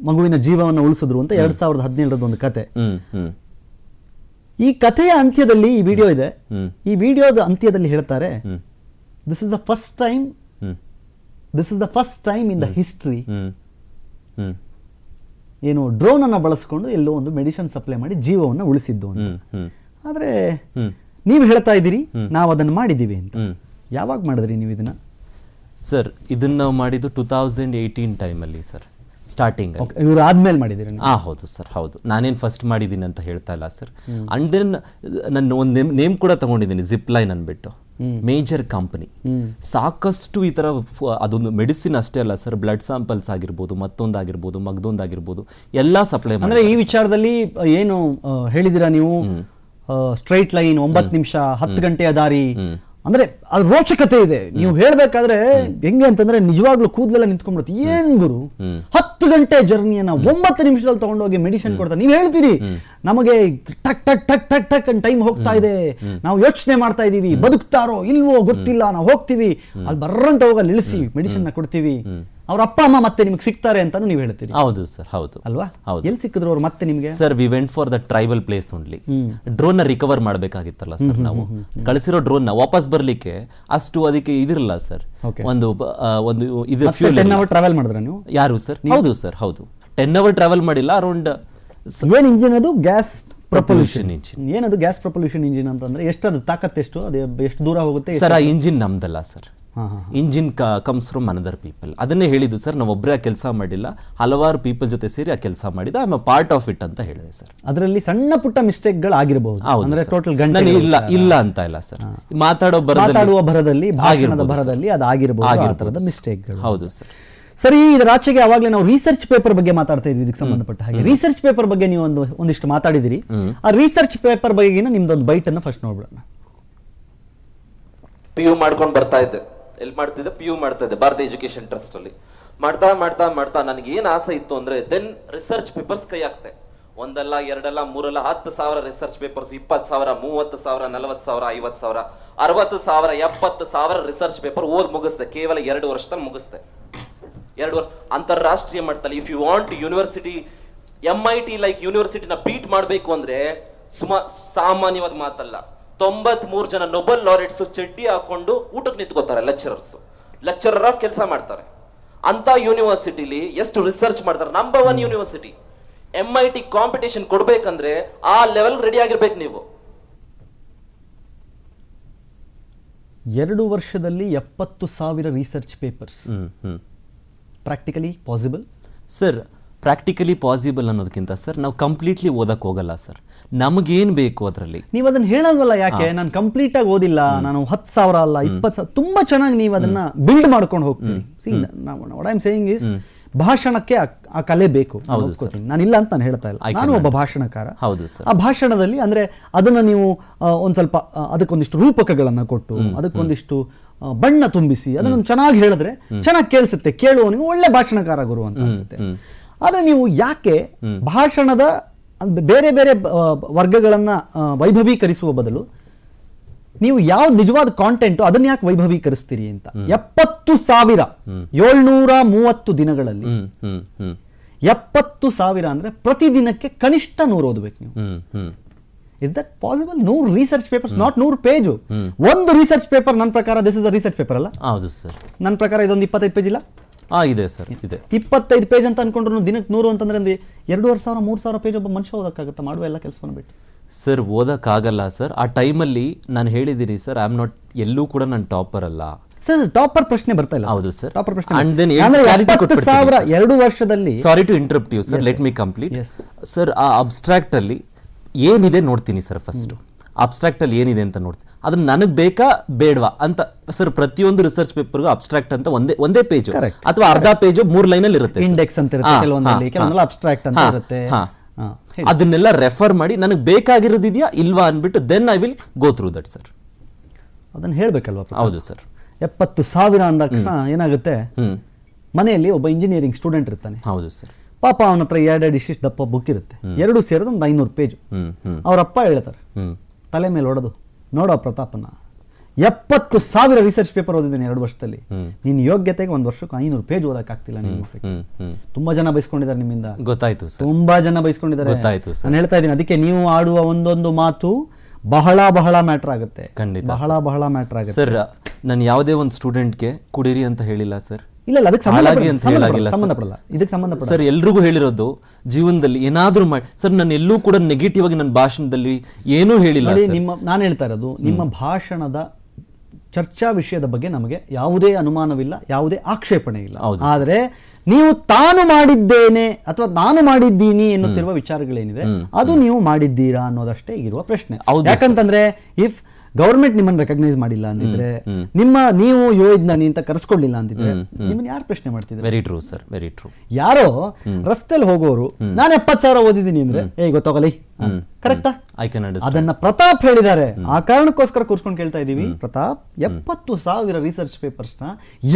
ಮಗುವಿನ ಜೀವವನ್ನು ಉಳಿಸಿದ್ರು ಅಂತ ಎರಡ್ ಸಾವಿರದ ಹದಿನೇಳರದ ಒಂದು ಕತೆ ಈ ಕಥೆಯ ಅಂತ್ಯದಲ್ಲಿ ಈ ವಿಡಿಯೋ ಇದೆ ಈ ವಿಡಿಯೋದ ಅಂತ್ಯದಲ್ಲಿ ಹೇಳ್ತಾರೆ this is the first time this is the first time in the history ಏನು ಡ್ರೋನ್ ಅನ್ನು ಬಳಸ್ಕೊಂಡು ಎಲ್ಲೋ ಒಂದು ಮೆಡಿಸಿನ್ ಸಪ್ಲೈ ಮಾಡಿ ಜೀವವನ್ನು ಉಳಿಸಿದ್ದು ಅಂತ ಆದ್ರೆ ನೀವು ಹೇಳ್ತಾ ಇದ್ದೀರಿ ನಾವು ಅದನ್ನು ಮಾಡಿದ್ದೀವಿ ಅಂತ ಯಾವಾಗ ಮಾಡಿದ್ರಿ ನೀವು ಇದನ್ನ ಸರ್ ಇದನ್ನ ನಾವು ಮಾಡಿದ್ದು ಟೂ ತೌಸಂಡ್ ಏಯ್ಟೀನ್ ಟೈಮಲ್ಲಿ ಸರ್ ಸ್ಟಾರ್ಟಿಂಗ್ ಇವರು ಆದ್ಮೇಲೆ ಮಾಡಿದ್ದೀರಿ ಆ ಹೌದು ಸರ್ ಹೌದು ನಾನೇನು ಫಸ್ಟ್ ಮಾಡಿದ್ದೀನಿ ಅಂತ ಹೇಳ್ತಾ ಇಲ್ಲ ಸರ್ ಅಂಡ್ ದೆನ್ ನಾನು ಒಂದು ನೇಮ್ ನೇಮ್ ಕೂಡ ತೊಗೊಂಡಿದ್ದೀನಿ ಜಿಪ್ ಲೈನ್ ಅಂದ್ಬಿಟ್ಟು ಮೇಜರ್ ಕಂಪನಿ ಸಾಕಷ್ಟು ಈ ಥರ ಅದೊಂದು ಮೆಡಿಸಿನ್ ಅಷ್ಟೇ ಅಲ್ಲ ಸರ್ ಬ್ಲಡ್ ಸ್ಯಾಂಪಲ್ಸ್ ಆಗಿರ್ಬೋದು ಮತ್ತೊಂದಾಗಿರ್ಬೋದು ಮಗ್ದೊಂದಾಗಿರ್ಬೋದು ಎಲ್ಲ ಸಪ್ಲೈ ಅಂದರೆ ಈ ವಿಚಾರದಲ್ಲಿ ಏನು ಹೇಳಿದಿರಾ ನೀವು ಸ್ಟ್ರೈಟ್ ಲೈನ್ ಒಂಬತ್ತು ನಿಮಿಷ ಹತ್ತು ಗಂಟೆಯ ದಾರಿ ಅಂದ್ರೆ ಅದ್ರ ರೋಚಕತೆ ಇದೆ ನೀವು ಹೇಳ್ಬೇಕಾದ್ರೆ ಹೆಂಗೆ ಅಂತಂದ್ರೆ ನಿಜವಾಗ್ಲೂ ಕೂದಲೆಲ್ಲ ನಿಂತ್ಕೊಂಡ್ಬಿಡುತ್ತೆ ಏನ್ ಗುರು ಹತ್ತು ಹತ್ತು ಗಂಟೆ ಜರ್ನಿಯನ್ನು ಒಂಬತ್ತು ನಿಮಿಷದಲ್ಲಿ ತಗೊಂಡೋಗಿ ಮೆಡಿಸಿನ್ ಕೊಡ್ತಾರೆ ನೀವು ಹೇಳ್ತೀರಿ ನಮಗೆ ಟಕ್ ಟಕ್ ಟಕ್ ಟಕ್ ಟಕ್ ಅಂತ ಟೈಮ್ ಹೋಗ್ತಾ ಇದೆ ನಾವು ಯೋಚನೆ ಮಾಡ್ತಾ ಇದೀವಿ ಬದುಕ್ತಾರೋ ಇಲ್ವೋ ಗೊತ್ತಿಲ್ಲ ನಾವು ಹೋಗ್ತೀವಿ ಅಲ್ಲಿ ಬರ್ರಂತ ಹೋಗಲ್ಲಿ ಇಳಿಸಿ ಮೆಡಿಸಿನ್ ಕೊಡ್ತೀವಿ ಅವ್ರ ಅಪ್ಪ ಅಮ್ಮ ಮತ್ತೆ ನಿಮ್ಗೆ ಸಿಗ್ತಾರೆ ಅಂತಾನು ನೀವು ಹೇಳ್ತೀರಿ ಹೌದು ಸರ್ ಹೌದು ಅಲ್ವಾ ಹೌದು ಎಲ್ಲಿ ಸಿಕ್ಕಿದ್ರು ಅವ್ರು ಮತ್ತೆ ನಿಮಗೆ sir we went for the tribal place only drone ನ ರಿಕವರ್ ಮಾಡಬೇಕಾಗಿತ್ತಲ್ಲ ಸರ್ ನಾವು ಕಳಿಸಿರೋ ಡ್ರೋನ್ ನ ವಾಪಸ್ ಬರ್ಲಿಕ್ಕೆ ಅಷ್ಟು ಅದಕ್ಕೆ ಇದಿರಲ್ಲ ಸರ್ ಒಂದು ಒಂದು ಇದು ಫ್ಯೂಲ್ ಅವರ್ ಟ್ರಾವೆಲ್ ಮಾಡಿದ್ರೆ ನೀವು ಯಾರು ಸರ್ ಹೌದು ಸರ್ ಹೌದು ಟೆನ್ ಅವರ್ ಟ್ರಾವೆಲ್ ಮಾಡಿಲ್ಲ ಅರೌಂಡ್ ಏನ್ ಇಂಜಿನ್ ಅದು ಗ್ಯಾಸ್ ಪ್ರಪೊಲ್ಯೂಷನ್ ಇಂಜಿನ್ ಏನದು ಗ್ಯಾಸ್ ಪ್ರಪೊಲ್ಯೂಷನ್ ಇಂಜಿನ್ ಅಂತಂದ್ರೆ ಎಷ್ಟು ಅದು ತಾಕತ್ ಎಷ್ಟು ಅದು ಎಷ್ಟು ದೂರ ಹೋಗುತ್ತೆ ಸರ್ ಆ ಇಂಜಿನ್ ನಮ್ದಲ್ಲ sir engine comes from another people ಅದನ್ನೇ ಹೇಳಿದ್ದು ಸರ್ ನಾವು ಒಬ್ಬರೇ ಆ ಕೆಲಸ ಮಾಡಿಲ್ಲ ಹಲವಾರು ಪೀಪಲ್ ಜೊತೆ ಸೇರಿ ಆ ಕೆಲಸ ಮಾಡಿದ I a part of it ಅಂತ ಹೇಳಿದೆ ಸರ್ ಅದರಲ್ಲಿ ಸಣ್ಣ ಪುಟ್ಟ ಮಿಸ್ಟೇಕ್ಗಳು ಆಗಿರಬಹುದು ಅಂದ್ರೆ ಟೋಟಲ್ ಗಂಟೆ ಇಲ್ಲ ಇಲ್ಲ ಅಂತ ಇಲ್ಲ ಸರ್ ಮಾತಾಡೋ ಮಾತಾಡುವ ಬರದಲ್ಲಿ ಭಾಷಣದ ಭರದಲ್ಲಿ ಅದು ಆಗಿರಬಹುದು ಮಿಸ್ಟೇಕ್ಗಳು ಹೌದು ಸರ್ ಸರಿ ಇದರ ಆಚೆಗೆ ಆವಾಗಲೇ ನಾವು ರಿಸರ್ಚ್ ಪೇಪರ್ ಬಗ್ಗೆ ಮಾತಾಡ್ತಾ ಇದ್ವಿ ಇದಕ್ಕೆ ಸಂಬಂಧಪಟ್ಟ ಹಾಗೆ ರಿಸರ್ಚ್ ಪೇಪರ್ ಬಗ್ಗೆ ನೀವು ಒಂದು ಒಂದಿಷ್ಟು ಮಾತಾಡಿದಿರಿ ಆ ರಿಸರ್ಚ್ ಪೇಪರ್ ಬಗ್ಗೆ ನಿಮ್ದೊಂದು ಬೈಟ್ ಅನ್ನು ಫಸ್ಟ್ ನೋಡ್ಬಿಡೋಣ ಪಿ ಯು ಮಾಡ್ಕೊಂಡು ಬರ್ತಾ ಇದ್ದೆ ಎಲ್ಲಿ ಮಾಡ್ತಿದೆ ಪಿ ಯು ಮಾಡ್ತಾ ಇದ್ದೆ ಭಾರತ ಎಜುಕೇಶನ್ ಅಲ್ಲಿ ಮಾಡ್ತಾ ಮಾಡ್ತಾ ಮಾಡ್ತಾ ನನಗೆ ಏನು ಆಸೆ ಇತ್ತು ಅಂದರೆ ದೆನ್ ರಿಸರ್ಚ್ ಪೇಪರ್ಸ್ ಕೈ ಹಾಕ್ತೆ ಒಂದಲ್ಲ ಎರಡಲ್ಲ ಮೂರಲ್ಲ ಹತ್ತು ಸಾವಿರ ರಿಸರ್ಚ್ ಪೇಪರ್ಸ್ ಇಪ್ಪತ್ತು ಸಾವಿರ ಮೂವತ್ತು ಸಾವಿರ ನಲವತ್ತು ಸಾವಿರ ಐವತ್ತು ಸಾವಿರ ಅರವತ್ತು ಸಾವಿರ ಎಪ್ಪತ್ತು ಸಾವಿರ ರಿಸರ್ಚ್ ಪೇಪರ್ ಓದ್ ಮುಗಿಸ್ದೆ ಕೇವಲ ಎರಡು ವರ್ಷದಲ್ಲಿ ಮುಗಿಸ್ದೆ ಎರಡು ವರ್ಷ ಅಂತಾರಾಷ್ಟ್ರೀಯ ಮಟ್ಟದಲ್ಲಿ if you want university M I T like ಯೂನಿವರ್ಸಿಟಿನ ಬೀಟ್ ಮಾಡಬೇಕು ಅಂದರೆ ಸುಮಾ ಸಾಮಾನ್ಯವಾದ ಮಾತಲ್ಲ ತೊಂಬತ್ ಮೂರು ಜನ ನೊಬೆಲ್ ಲಾರೆಟ್ಸ್ ಚಡ್ಡಿ ಹಾಕೊಂಡು ಊಟಕ್ಕೆ ನಿಂತ್ಕೋತಾರೆ ಲೆಕ್ಚರರ್ಸ್ ಲೆಕ್ಚರರ್ ಕೆಲಸ ಮಾಡ್ತಾರೆ ಅಂತ ಯೂನಿವರ್ಸಿಟಿಲಿ ಎಷ್ಟು ರಿಸರ್ಚ್ ಮಾಡ್ತಾರೆ number one university M I T competition ಕೊಡ್ಬೇಕಂದ್ರೆ ಆ ಲೆವೆಲ್ ರೆಡಿ ಆಗಿರ್ಬೇಕು ನೀವು ಎರಡು ವರ್ಷದಲ್ಲಿ ಎಪ್ಪತ್ತು ಸಾವಿರ research papers practically possible sir practically possible ಅನ್ನೋದಕ್ಕಿಂತ ಸರ್ ನಾವು ಕಂಪ್ಲೀಟ್ಲಿ ಓದಕ್ಕೆ ಹೋಗಲ್ಲ ಸರ್ ನಮಗೇನು ಬೇಕು ಅದರಲ್ಲಿ ನೀವು ಅದನ್ನ ಹೇಳಲ್ವಲ್ಲ ಯಾಕೆ ನಾನು ಕಂಪ್ಲೀಟ್ ಆಗಿ ಓದಿಲ್ಲ ನಾನು ಹತ್ತು ಸಾವಿರ ಅಲ್ಲ ಇಪ್ಪತ್ತು ಸಾವಿರ ತುಂಬಾ ಚೆನ್ನಾಗಿ ನೀವು ಅದನ್ನ ಬಿಲ್ಡ್ ಮಾಡ್ಕೊಂಡು ಹೋಗ್ತೀನಿ ಇಸ್ ಭಾಷಣಕ್ಕೆ ಆ ಕಲೆ ಬೇಕು ನಾನು ಇಲ್ಲ ಅಂತ ನಾನು ಹೇಳ್ತಾ ಇಲ್ಲ ನಾನು ಒಬ್ಬ ಭಾಷಣಕಾರ ಹೌದು ಆ ಭಾಷಣದಲ್ಲಿ ಅಂದ್ರೆ ಅದನ್ನ ನೀವು ಒಂದ್ ಸ್ವಲ್ಪ ಅದಕ್ಕೊಂದಿಷ್ಟು ರೂಪಕಗಳನ್ನ ಕೊಟ್ಟು ಅದಕ್ಕೊಂದಿಷ್ಟು ಬಣ್ಣ ತುಂಬಿಸಿ ಅದನ್ನು ಚೆನ್ನಾಗಿ ಹೇಳಿದ್ರೆ ಚೆನ್ನಾಗಿ ಕೇಳಿಸುತ್ತೆ ಕೇಳುವವನಿಗೆ ಒಳ್ಳೆ ಭಾಷಣಕಾರ ಗುರು ಅಂತ ಅನ್ಸುತ್ತೆ ಆದರೆ ನೀವು ಯಾಕೆ ಭಾಷಣದ ಬೇರೆ ಬೇರೆ ವರ್ಗಗಳನ್ನು ವೈಭವೀಕರಿಸುವ ಬದಲು ನೀವು ಯಾವ ನಿಜವಾದ ಕಾಂಟೆಂಟು ಅದನ್ನ ಯಾಕೆ ವೈಭವೀಕರಿಸ್ತೀರಿ ಅಂತ ಎಪ್ಪತ್ತು ಸಾವಿರ ಏಳ್ನೂರ ಮೂವತ್ತು ದಿನಗಳಲ್ಲಿ ಎಪ್ಪತ್ತು ಸಾವಿರ ಪ್ರತಿ ಪ್ರತಿದಿನಕ್ಕೆ ಕನಿಷ್ಠ ನೂರು ಓದಬೇಕು ನೀವು ಇಸ್ ದಟ್ ಪಾಸಿಬಲ್ ನೂರು ರಿಸರ್ಚ್ ಪೇಪರ್ ನಾಟ್ ನೂರು ಪೇಜು ಒಂದು ರಿಸರ್ಚ್ ಪೇಪರ್ ನನ್ನ ಪ್ರಕಾರ this is a research paper ಅಲ್ಲ ಹೌದು ಸರ್ ನನ್ನ ಪ್ರಕಾರ ಇದೊಂದು ಇಪ್ಪತ್ತೈದು ಪೇಜ್ ಇಲ್ಲ ಇದೆ ಸರ್ ಇದೆ ಇಪ್ಪತ್ತೈದು ಪೇಜ್ ಅಂತ ಅನ್ಕೊಂಡ್ರು ದಿನಕ್ಕೆ ನೂರು ಅಂತಂದ್ರೆ ಎರಡೂವರೆ ಸಾವಿರ ಮೂರು ಸಾವಿರ ಪೇಜ್ ಒಬ್ಬ ಮನುಷ್ಯ ಓದಕ್ಕಾಗುತ್ತೆ ಮಾಡುವ ಎಲ್ಲ ಕೆಲಸವನ್ನು ಬಿಟ್ಟು ಸರ್ ಓದಕ್ಕಾಗಲ್ಲ ಸರ್ ಆ ಟೈಮಲ್ಲಿ ನಾನು ಹೇಳಿದ್ದೀನಿ ಸರ್ ಐ ಆಮ್ ನಾಟ್ ಎಲ್ಲೂ ಕೂಡ ನಾನು ಟಾಪರ್ ಅಲ್ಲ ಸರ್ ಟಾಪರ್ ಪ್ರಶ್ನೆ ಬರ್ತಾ ಇಲ್ಲ ಹೌದು ಸರ್ ಟಾಪರ್ ಪ್ರಶ್ನೆ ಅಂಡ್ ದೆನ್ ಸಾವಿರ ಎರಡು ವರ್ಷದಲ್ಲಿ sorry to interrupt you sir let me complete sir ಆ ಅಬ್ಸ್ಟ್ರಾಕ್ಟ್ ಅಲ್ಲಿ ಏನಿದೆ ನೋಡ್ತೀನಿ ಸರ್ ಫಸ್ಟ್ ಅಲ್ಲಿ ಏನಿದೆ ಅಂತ ನೋಡ್ತೀನಿ ಅದನ್ನ ನನಗೆ ಬೇಕಾ ಬೇಡವಾ ಅಂತ ಸರ್ ಪ್ರತಿಯೊಂದು ರಿಸರ್ಚ್ ಪೇಪರ್ಗೂ ಅಬ್ಸ್ಟ್ರಾಕ್ಟ್ ಅಂತ ಒಂದೇ ಒಂದೇ ಪೇಜ್ ಅಥವಾ ಅರ್ಧ ಪೇಜ್ ಮೂರ್ ಅಲ್ಲಿ ಇರುತ್ತೆ ಇಂಡೆಕ್ಸ್ ಅಂತ ಇರುತ್ತೆ ಅಬ್ಸ್ಟ್ರಾಕ್ಟ್ ಅಂತ ಇರುತ್ತೆ ಅದನ್ನೆಲ್ಲ ರೆಫರ್ ಮಾಡಿ ನನಗೆ ಬೇಕಾಗಿರೋದಿದೆಯಾ ಇಲ್ವಾ ಅಂದ್ಬಿಟ್ಟು then I will go through that sir ಅದನ್ನ ಹೇಳ್ಬೇಕಲ್ವಾ ಹೌದು ಸರ್ ಎಪ್ಪತ್ತು ಸಾವಿರ ಅಂದ ಏನಾಗುತ್ತೆ ಮನೆಯಲ್ಲಿ ಒಬ್ಬ ಇಂಜಿನಿಯರಿಂಗ್ ಸ್ಟೂಡೆಂಟ್ ಇರ್ತಾನೆ ಹೌದು ಸರ್ ಪಾಪ ಅವನ ಹತ್ರ ಎರಡೆರಡು ದಪ್ಪ ಬುಕ್ ಇರುತ್ತೆ ಎರಡು ಸೇರಿದ ಒಂದು ಐನೂರು ಪೇಜು ಅವರಪ್ಪ ಹೇಳ್ತಾರೆ ತಲೆ ಮೇಲೆ ಹೊಡೆದು ನೋಡೋ ಪ್ರತಾಪನ ಎಪ್ಪತ್ತು ಸಾವಿರ ರಿಸರ್ಚ್ ಪೇಪರ್ ಓದಿದ್ದೇನೆ ಎರಡು ವರ್ಷದಲ್ಲಿ ನಿನ್ನ ಯೋಗ್ಯತೆಗೆ ಒಂದು ವರ್ಷಕ್ಕೆ ಐನೂರು ಪೇಜ್ ಓದಕ್ಕಾಗ್ತಿಲ್ಲ ನಿಮ್ಮ ತುಂಬಾ ಜನ ಬಯಸ್ಕೊಂಡಿದ್ದಾರೆ ನಿಮ್ಮಿಂದ ಗೊತ್ತಾಯ್ತು ತುಂಬಾ ಜನ ಬಯಸ್ಕೊಂಡಿದ್ದಾರೆ ಗೊತ್ತಾಯ್ತು ನಾನು ಹೇಳ್ತಾ ಇದ್ದೀನಿ ಅದಕ್ಕೆ ನೀವು ಆಡುವ ಒಂದೊಂದು ಮಾತು ಬಹಳ ಬಹಳ ಮ್ಯಾಟರ್ ಆಗುತ್ತೆ ಖಂಡಿತ ಬಹಳ ಬಹಳ ಮ್ಯಾಟರ್ ಆಗುತ್ತೆ ಸರ್ ನಾನು ಯಾವುದೇ ಒಂದು ಸ್ಟೂಡೆಂಟ್ಗೆ ಕುಡಿರಿ ಅಂತ ಹೇಳಿಲ್ಲ ಸರ್ ಇಲ್ಲ ಅದಕ್ಕೆ ಸಂಬಂಧಪಡಲ್ಲ ಇದಕ್ಕೆ ಸಂಬಂಧಪಡ ಸರ್ ಎಲ್ರಿಗೂ ಹೇಳಿರೋದು ಜೀವನದಲ್ಲಿ ಏನಾದರೂ ಮಾಡಿ ಸರ್ ನಾನು ಎಲ್ಲೂ ಕೂಡ ನೆಗೆಟಿವ್ ಆಗಿ ನನ್ನ ಭಾಷಣದಲ್ಲಿ ಏನೂ ಹೇಳಿಲ್ಲ ನಿಮ್ಮ ನಾನು ಹೇಳ್ತಾ ಇರೋದು ನಿಮ್ಮ ಭಾಷಣದ ಚರ್ಚಾ ವಿಷಯದ ಬಗ್ಗೆ ನಮಗೆ ಯಾವುದೇ ಅನುಮಾನವಿಲ್ಲ ಯಾವುದೇ ಆಕ್ಷೇಪಣೆ ಇಲ್ಲ ಆದರೆ ನೀವು ತಾನು ಮಾಡಿದ್ದೇನೆ ಅಥವಾ ನಾನು ಮಾಡಿದ್ದೀನಿ ಎನ್ನುತ್ತಿರುವ ವಿಚಾರಗಳೇನಿದೆ ಅದು ನೀವು ಮಾಡಿದ್ದೀರಾ ಅನ್ನೋದಷ್ಟೇ ಇರುವ ಪ್ರಶ್ನೆ ಯಾಕಂತಂದ್ರೆ ಇಫ್ ಗೌರ್ಮೆಂಟ್ ನಿಮ್ಮನ್ನ ರೆಕಗ್ನೈಸ್ ಮಾಡಿಲ್ಲ ಅಂತಿದ್ರೆ ನಿಮ್ಮ ನೀವು ಯೋ ನೀಂತ ಅಂತ ಕರೆಸ್ಕೊಳ್ಳಿಲ್ಲ ಅಂತಿದ್ರೆ ನಿಮ್ಮನ್ನ ಯಾರು ಪ್ರಶ್ನೆ ಮಾಡ್ತಿದ್ರು very true sir very true ಯಾರೋ ರಸ್ತೆಯಲ್ಲಿ ಹೋಗೋರು ನಾನು ಎಪ್ಪತ್ ಸಾವಿರ ಓದಿದ್ದೀನಿ ಅಂದ್ರೆ ಏ ಗೊತ್ತಾಗಲಿ ಕರೆಕ್ಟಾ ಅದನ್ನ ಪ್ರತಾಪ್ ಹೇಳಿದ್ದಾರೆ ಆ ಕಾರಣಕ್ಕೋಸ್ಕರ ಕೂರ್ಸ್ಕೊಂಡು ಕೇಳ್ತಾ ಇದೀವಿ ಪ್ರತಾಪ್ ಎಪ್ಪತ್ತು ಸಾವಿರ ರಿಸರ್ಚ್ ಪೇಪರ್ಸ್ ನ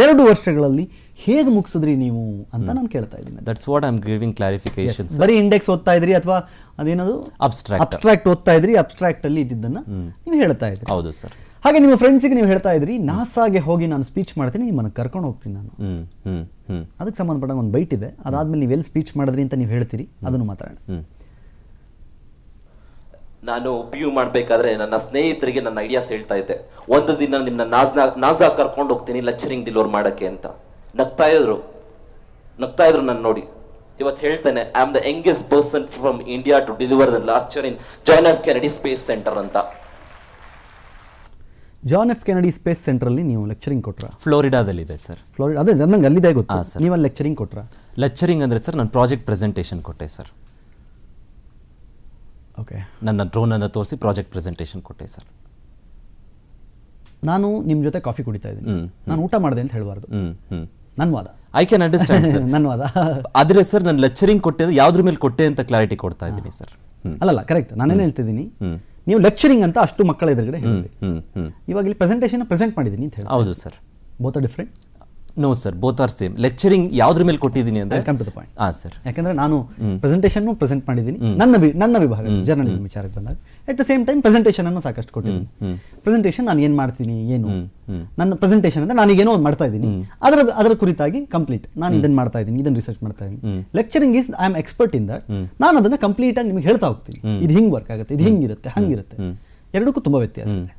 ಎರಡು ವರ್ಷಗಳಲ್ಲಿ ಹೇಗೆ ಮುಗಿಸಿದ್ರಿ ನೀವು ಅಂತ ನಾನು ಕೇಳ್ತಾ ಇದ್ದೀನಿ that's what I'm giving clarification ಬರೀ ಇಂಡೆಕ್ಸ್ ಓದ್ತಾ ಇದ್ರಿ ಅಥವಾ ಅದೇನದು ಅಬ್ಸ್ಟ್ರಾಕ್ಟ್ ಅಬ್ಸ್ಟ್ರಾಕ್ಟ್ ಓದ್ತಾ ಇದ್ರಿ ಅಬ್ಸ್ಟ್ರಾಕ್ಟ್ ಅಲ್ಲಿ ಇದ್ದಿದ್ದನ್ನ ನೀವು ಹೇಳ್ತಾ ಇದ್ರಿ ಹೌದು ಸರ್ ಹಾಗೆ ನಿಮ್ಮ ಫ್ರೆಂಡ್ಸಿಗೆ ನೀವು ಹೇಳ್ತಾ ಇದ್ರಿ ನಾಸಾಗೆ ಹೋಗಿ ನಾನು ಸ್ಪೀಚ್ ಮಾಡ್ತೀನಿ ನಿಮ್ಮನ್ನು ಕರ್ಕೊಂಡು ಹೋಗ್ತೀನಿ ನಾನು ಅದಕ್ಕೆ ಸಂಬಂಧಪಟ್ಟ ಒಂದು ಬೈಟ್ ಇದೆ ಅದಾದ್ಮೇಲೆ ನೀವು ಎಲ್ಲಿ ಸ್ಪೀಚ್ ಮಾಡಿದ್ರಿ ಅಂತ ನೀವು ಹೇಳ್ತೀರಿ ಅದನ್ನು ಮಾತಾಡೋಣ ನಾನು ಪಿ ಯು ಮಾಡಬೇಕಾದ್ರೆ ನನ್ನ ಸ್ನೇಹಿತರಿಗೆ ನನ್ನ ಐಡಿಯಾಸ್ ಹೇಳ್ತಾ ಇದ್ದೆ ಒಂದು ದಿನ ನಿಮ್ಮನ್ನ ನಾಜ್ನಾ ನಾಜಾ ಕರ್ಕೊಂಡು ಹೋಗ್ತೀನಿ ಲೆಕ್ಚರಿಂಗ್ ಡಿಲೋರ್ ಮಾಡೋಕ್ಕೆ ಅಂತ ನಗ್ತಾ ಇದ್ರು ನಗ್ತಾ ಇದ್ರು ನಾನು ನೋಡಿ ಇವತ್ತು ಹೇಳ್ತೇನೆ I am the youngest person from India to deliver the lecture in John F Kennedy Space Center ಅಂತ ಜಾನ್ ಎಫ್ ಕೆನಡಿ ಸ್ಪೇಸ್ ಸೆಂಟ್ರಲ್ಲಿ ನೀವು ಲೆಕ್ಚರಿಂಗ್ ಕೊಟ್ರ ಫ್ಲೋರಿಡಾದಲ್ಲಿದೆ ಸರ್ ಫ್ಲೋರಿಡಾ ಅದೇ ನಂಗೆ ಅಲ್ಲಿದೆ ಗೊತ್ತಾ ಸರ್ ಅಲ್ಲಿ ಲೆಕ್ಚರಿಂಗ್ ಕೊಟ್ರ ಲೆಕ್ಚರಿಂಗ್ ಅಂದರೆ ಸರ್ ನಾನು ಪ್ರಾಜೆಕ್ಟ್ ಪ್ರೆಸೆಂಟೇಷನ್ ಕೊಟ್ಟೆ ಸರ್ ನನ್ನ ಡ್ರೋನ್ ಡ್ರೋನನ್ನು ತೋರಿಸಿ ಪ್ರಾಜೆಕ್ಟ್ ಪ್ರೆಸೆಂಟೇಷನ್ ಕೊಟ್ಟೆ ಸರ್ ನಾನು ನಿಮ್ಮ ಜೊತೆ ಕಾಫಿ ಕುಡಿತಾ ಇದ್ದೀನಿ ನಾನು ಊಟ ಮಾಡಿದೆ ಅಂತ ಹೇಳಬಾರ್ದು hmm I can understand sir ನನ್ವಾದ (laughs) ಆದರೆ ಸರ್ ನಾನು ಲೆಕ್ಚರಿಂಗ್ ಕೊಟ್ಟೆ ಯಾವ್ದ್ರ ಮೇಲೆ ಕೊಟ್ಟೆ ಅಂತ ಕ್ಲಾರಿಟಿ ಕೊಡ್ತಾ ಇದ್ದೀನಿ ಸರ್ ಅಲ್ಲಲ್ಲ ಕರೆಕ್ಟ್ ನಾನೇನು ಹೇಳ್ತಿದ್ದೀನಿ ನೀವು ಲೆಕ್ಚರಿಂಗ್ ಅಂತ ಅಷ್ಟು ಮಕ್ಕಳ ಎದುರುಗಡೆ ಹೇಳಿ ಇವಾಗ ಇಲ್ಲಿ ಪ್ರೆಸೆಂಟೇಷನ್ ಪ್ರೆಸೆಂಟ್ ಮಾಡಿದ್ದೀನಿ ಅಂತ ಹೇಳಿ ಹೌದು sir both different no sir both are same lecturing ಯಾವ್ದ್ರ ಮೇಲೆ ಕೊಟ್ಟಿದ್ದೀನಿ ಅಂದ್ರೆ ಕಮ್ ಟು ಪಾಯಿಂಟ್ ಹಾಂ ಸರ್ ಯಾಕಂದ್ರೆ ನಾನು ಪ್ರೆಸೆಂಟೇಷನ್ ಪ್ರೆಸೆಂಟ್ ಮಾಡಿದ್ದೀನಿ ನನ್ನ ನನ್ನ ವಿಭಾಗ ಜರ್ನಲಿಸಂ ವಿಚಾರಕ್ಕೆ ಬಂದಾಗ at the same time presentation ಅನ್ನು ಸಾಕಷ್ಟು ಕೊಟ್ಟಿದ್ದೀನಿ ಪ್ರೆಸೆಂಟೇಷನ್ ನಾನು ಏನು ಮಾಡ್ತೀನಿ ಏನು ನನ್ನ ಪ್ರೆಸೆಂಟೇಷನ್ ಅಂದ್ರೆ ಏನೋ ಒಂದು ಮಾಡ್ತಾ ಇದ್ದೀನಿ ಅದರ ಅದರ ಕುರಿತಾಗಿ ಕಂಪ್ಲೀಟ್ ನಾನು ಇದನ್ನು ಮಾಡ್ತಾ ಇದ್ದೀನಿ ಇದನ್ನು ರಿಸರ್ಚ್ ಮಾಡ್ತಾ ಇದ್ದೀನಿ lecturing is I am expert in that ನಾನು ಅದನ್ನ ಕಂಪ್ಲೀಟ್ ಆಗಿ ನಿಮ್ಗೆ ಹೇಳ್ತಾ ಹೋಗ್ತೀನಿ ಇದು ಹಿಂಗ್ ವರ್ಕ್ ಆಗುತ್ತೆ ಇದು ಹಿಂಗಿರುತ್ತೆ ಹಂಗಿರುತ್ತೆ ಎರಡಕ್ಕೂ ತುಂಬಾ ವ್ಯತ್ಯಾಸ ಇದೆ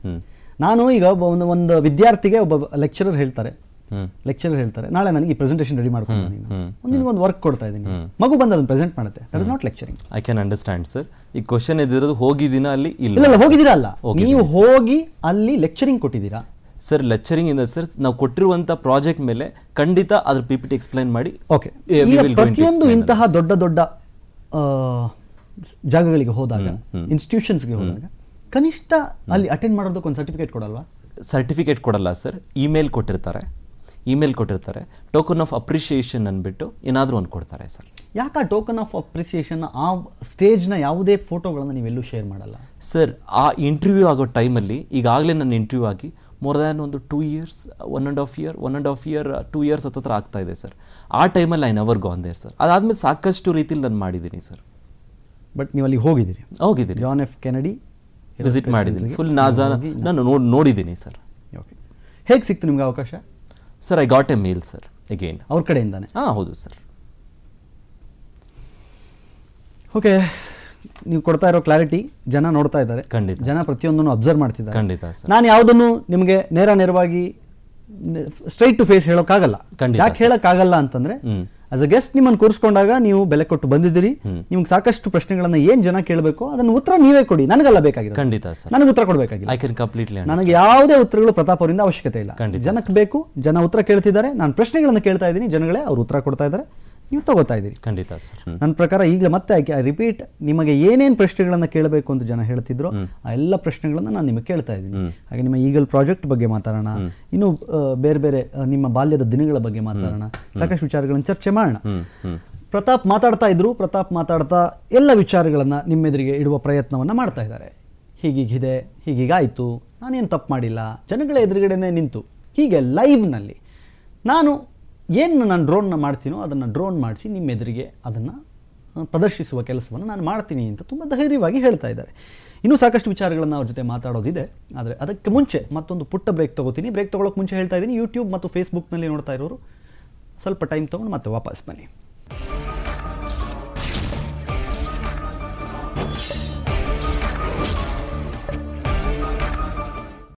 ನಾನು ಈಗ ಒಂದು ಒಂದು ವಿದ್ಯಾರ್ಥಿಗೆ ಒಬ್ಬ ಲೆಕ್ಚರರ್ ಹೇಳ್ತಾರೆ ಲೆಕ್ಚರ್ ಹೇಳ್ತಾರೆ ನಾಳೆ ನನಗೆ ಈ ಪ್ರೆಸೆಂಟೇಷನ್ ರೆಡಿ ಮಾಡ್ಕೊಂಡು ನೀನು ಒಂದು ವರ್ಕ್ ಕೊಡ್ತಾ ಇದ್ದೀನಿ ಮಗು ಬಂದು ಅದನ್ನು ಪ್ರೆಸೆಂಟ್ ಮಾಡುತ್ತೆ that is not lecturing I can understand sir ಈ ಕ್ವಶನ್ ಎದಿರೋದು ಹೋಗಿದ್ದೀನ ಅಲ್ಲಿ ಇಲ್ಲ ಇಲ್ಲ ಹೋಗಿದ್ದೀರಾ ಅಲ್ಲ ನೀವು ಹೋಗಿ ಅಲ್ಲಿ ಲೆಕ್ಚರಿಂಗ್ ಕೊಟ್ಟಿದ್ದೀರಾ ಸರ್ ಲೆಕ್ಚರಿಂಗ್ ಇಂದ ಸರ್ ನಾವು ಕೊಟ್ಟಿರುವಂತ ಪ್ರಾಜೆಕ್ಟ್ ಮೇಲೆ ಖಂಡಿತ ಅದ್ರ ಪಿ ಪಿ ಎಕ್ಸ್ಪ್ಲೈನ್ ಮಾಡಿ ಓಕೆ ಪ್ರತಿಯೊಂದು ಇಂತಹ ದೊಡ್ಡ ದೊಡ್ಡ ಜಾಗಗಳಿಗೆ ಹೋದಾಗ ಇನ್ಸ್ಟಿಟ್ಯೂಷನ್ಸ್ಗೆ ಹೋದಾಗ ಕನಿಷ್ಠ ಅಲ್ಲಿ ಅಟೆಂಡ್ ಮಾಡೋದಕ್ಕೆ ಒಂದು ಸರ್ಟಿಫಿಕೇಟ್ ಕೊಡಲ್ವಾ ಸರ್ಟಿಫಿಕೇಟ್ ಕೊಡಲ್ಲ ಸರ್ ಇಮೇಲ್ ಕೊಟ್ಟಿರ್ತಾರೆ ಇಮೇಲ್ ಕೊಟ್ಟಿರ್ತಾರೆ ಟೋಕನ್ ಆಫ್ ಅಪ್ರಿಷಿಯೇಷನ್ ಅಂದ್ಬಿಟ್ಟು ಏನಾದರೂ ಒಂದು ಕೊಡ್ತಾರೆ ಸರ್ ಯಾಕೆ ಆ ಟೋಕನ್ ಆಫ್ ಅಪ್ರಿಸಿಯೇಷನ್ ಆ ಸ್ಟೇಜ್ನ ಯಾವುದೇ ಫೋಟೋಗಳನ್ನು ನೀವೆಲ್ಲೂ ಶೇರ್ ಮಾಡಲ್ಲ ಸರ್ ಆ ಇಂಟರ್ವ್ಯೂ ಆಗೋ ಟೈಮಲ್ಲಿ ಈಗಾಗಲೇ ನಾನು ಇಂಟರ್ವ್ಯೂ ಆಗಿ ಮೋರ್ ದ್ಯಾನ್ ಒಂದು two years one and half year one and half year two years ಹತ್ರ ಆಗ್ತಾ ಇದೆ ಸರ್ ಆ ಟೈಮಲ್ಲಿ I never gone there sir ಅದಾದಮೇಲೆ ಸಾಕಷ್ಟು ರೀತಿಲಿ ನಾನು ಮಾಡಿದ್ದೀನಿ ಸರ್ ಬಟ್ ನೀವು ಅಲ್ಲಿ ಹೋಗಿದ್ದೀರಿ ಹೋಗಿದ್ದೀರಿ ಜಾನ್ ಎಫ್ ಕೆನಡಿ ವಿಸಿಟ್ ಮಾಡಿದ್ದೀನಿ ಫುಲ್ ನಾಜಾ ನಾನು ನೋಡಿ ನೋಡಿದ್ದೀನಿ ಸರ್ ಓಕೆ ಹೇಗೆ ಸಿಕ್ತು ನಿಮ್ಗೆ ಅವಕಾಶ sir I got a mail sir again ಅವ್ರ ಕಡೆಯಿಂದಾನೆ ಹಾಂ ಹೌದು ಸರ್ ಓಕೆ ನೀವು ಕೊಡ್ತಾ ಇರೋ ಕ್ಲಾರಿಟಿ ಜನ ನೋಡ್ತಾ ಇದ್ದಾರೆ ಖಂಡಿತ ಜನ ಪ್ರತಿಯೊಂದನ್ನು ಅಬ್ಸರ್ವ್ ಮಾಡ್ತಿದ್ದಾರೆ ಖಂಡಿತ ನಾನು ಯಾವುದನ್ನು ನಿಮಗೆ ನೇರ ನೇರವಾಗಿ ಸ್ಟ್ರೈಟ್ ಟು ಫೇಸ್ ಹೇಳೋಕ್ಕಾಗಲ್ಲ ಯಾಕೆ ಹೇಳೋಕ್ಕಾಗಲ್ಲ ಅಂತಂದರೆ ಆಸ್ ಅ ಗೆಸ್ಟ್ ನಿಮ್ಮನ್ನು ಕೂರಿಸ್ಕೊಂಡಾಗ ನೀವು ಬೆಲೆ ಕೊಟ್ಟು ಬಂದಿದ್ದೀರಿ ನಿಮ್ಗೆ ಸಾಕಷ್ಟು ಪ್ರಶ್ನೆಗಳನ್ನ ಏನ್ ಜನ ಕೇಳಬೇಕು ಅದನ್ನ ಉತ್ತರ ನೀವೇ ಕೊಡಿ ನನಗಲ್ಲ ಬೇಕಾಗಿದೆ ಖಂಡಿತ ನನಗೆ ಉತ್ತರ ಕೊಡಬೇಕಾಗಿಲ್ಲ ಐ ಕ್ಯಾನ್ ಕಂಪ್ಲೀಟ್ಲಿ ನನಗೆ ಯಾವುದೇ ಉತ್ತರಗಳು ಪ್ರತಾಪ್ ಅವರಿಂದ ಅವಶ್ಯಕತೆ ಇಲ್ಲ ಜನಕ್ಕೆ ಬೇಕು ಜನ ಉತ್ತರ ಕೇಳ್ತಿದ್ದಾರೆ ನಾನು ಪ್ರಶ್ನೆಗಳನ್ನು ಕೇಳ್ತಾ ಇದ್ದೀನಿ ಜನಗಳೇ ಅವ್ರು ಉತ್ತರ ಕೊಡ್ತಾ ಇದ್ದಾರೆ ನೀವು ತಗೋತಾ ಇದ್ದೀರಿ ಖಂಡಿತ ಸರ್ ನನ್ನ ಪ್ರಕಾರ ಈಗ ಮತ್ತೆ ಆ ರಿಪೀಟ್ ನಿಮಗೆ ಏನೇನು ಪ್ರಶ್ನೆಗಳನ್ನು ಕೇಳಬೇಕು ಅಂತ ಜನ ಹೇಳ್ತಿದ್ರು ಆ ಎಲ್ಲ ಪ್ರಶ್ನೆಗಳನ್ನು ನಾನು ನಿಮಗೆ ಕೇಳ್ತಾ ಇದ್ದೀನಿ ಹಾಗೆ ನಿಮ್ಮ ಈಗಲ್ ಪ್ರಾಜೆಕ್ಟ್ ಬಗ್ಗೆ ಮಾತಾಡೋಣ ಇನ್ನು ಬೇರೆ ಬೇರೆ ನಿಮ್ಮ ಬಾಲ್ಯದ ದಿನಗಳ ಬಗ್ಗೆ ಮಾತಾಡೋಣ ಸಾಕಷ್ಟು ವಿಚಾರಗಳನ್ನು ಚರ್ಚೆ ಮಾಡೋಣ ಪ್ರತಾಪ್ ಮಾತಾಡ್ತಾ ಇದ್ರು ಪ್ರತಾಪ್ ಮಾತಾಡ್ತಾ ಎಲ್ಲ ವಿಚಾರಗಳನ್ನು ನಿಮ್ಮೆದುರಿಗೆ ಇಡುವ ಪ್ರಯತ್ನವನ್ನ ಮಾಡ್ತಾ ಇದ್ದಾರೆ ಹೀಗೀಗಿದೆ ಹೀಗೀಗಾಯಿತು ನಾನೇನು ತಪ್ಪು ಮಾಡಿಲ್ಲ ಜನಗಳ ಎದುರುಗಡೆನೆ ನಿಂತು ಹೀಗೆ ಲೈವ್ನಲ್ಲಿ ನಾನು ಏನು ನಾನು ಡ್ರೋನ್ನ ಮಾಡ್ತೀನೋ ಅದನ್ನು ಡ್ರೋನ್ ಮಾಡಿಸಿ ನಿಮ್ಮ ಎದುರಿಗೆ ಅದನ್ನು ಪ್ರದರ್ಶಿಸುವ ಕೆಲಸವನ್ನು ನಾನು ಮಾಡ್ತೀನಿ ಅಂತ ತುಂಬ ಧೈರ್ಯವಾಗಿ ಹೇಳ್ತಾ ಇದ್ದಾರೆ ಇನ್ನೂ ಸಾಕಷ್ಟು ವಿಚಾರಗಳನ್ನು ಅವ್ರ ಜೊತೆ ಮಾತಾಡೋದಿದೆ ಆದರೆ ಅದಕ್ಕೆ ಮುಂಚೆ ಮತ್ತೊಂದು ಪುಟ್ಟ ಬ್ರೇಕ್ ತೊಗೋತೀನಿ ಬ್ರೇಕ್ ತೊಗೊಳಕ್ಕೆ ಮುಂಚೆ ಹೇಳ್ತಾ ಇದ್ದೀನಿ ಯೂಟ್ಯೂಬ್ ಮತ್ತು ಫೇಸ್ಬುಕ್ನಲ್ಲಿ ನೋಡ್ತಾ ಇರೋರು ಸ್ವಲ್ಪ ಟೈಮ್ ತೊಗೊಂಡು ಮತ್ತೆ ವಾಪಸ್ ಬನ್ನಿ